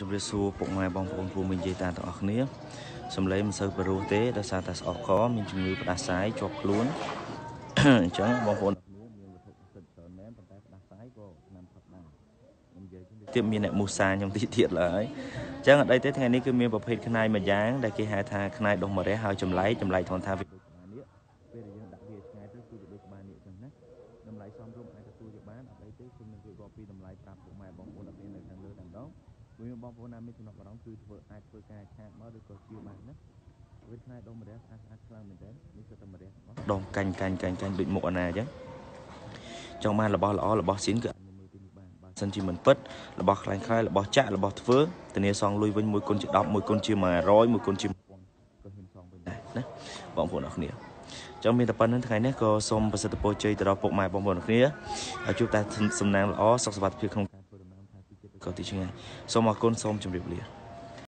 ជម្រាបសួរពុកម៉ែបងប្អូនពូមីងយាយតាទាំងអស់គ្នាសំឡេងមិនសូវព្រោះទេដោយសារតែស្អកកមានជំងឺផ្ដាសាយជាប់ខ្លួនអញ្ចឹងបងប្អូនមានវត្ថុសិទ្ធច្រើនមែនប៉ុន្តែផ្ដាសាយក៏ឆ្នាំផុតដែរខ្ញុំនិយាយទៀតមានអ្នកមូសាខ្ញុំតិចទៀតឡើយអញ្ចឹងអត់អីទេថ្ងៃនេះគឺមានប្រភេទខ្នៃមួយយ៉ាង ដែលគេហៅថាខ្នៃដុះមរះហើយចម្លែកចម្លែកធនថាវាដូចក្បាលនេះពេលដែលយើងដាក់វាឆ្ងាយទៅគឺវាដូចក្បាលនេះអញ្ចឹងណាតម្លៃសមរម្យអាចទទួលយកបានអត់អីទេខ្ញុំនឹងរៀបរាប់ពីតម្លៃប្រាប់ពុកម៉ែបងប្អូនអត់មាននៅខាងវិញបងប្អូនណាមានចំណប់អារម្មណ៍គឺធ្វើអាចធ្វើការឆាតមកឬក៏ជាបានណាវាឆ្នៃដុំម្រះស្អាតស្អាតខ្លាំងមែនទែននេះគឺតែម្រះដុំកាញ់កាញ់កាញ់កាញ់ដូចមុខអាណាអញ្ចឹងចង់បានរបស់ល្អរបស់ស៊ីនគឺសិនជាមិនពិតរបស់ខ្លាំងខ្លាយរបស់ចាក់របស់ធ្វើធានាសងលុយវិញមួយគុណជា10មួយគុណជា100មួយគុណជា1000ក៏ហ៊ានសងវិញដែរណាបងប្អូនអរគ្នាចឹងមានតែប៉ុណ្្នឹងថ្ងៃនេះក៏សូមប្រសិទ្ធពរជ័យទៅដល់ពុកម៉ែបងប្អូនអរគ្នាឲ្យជួបតែសំណាងល្អសុខសប្បាយភាពក្នុងការក៏ទីឆ្ងាយសូមអរគុណសូមជម្រាបលា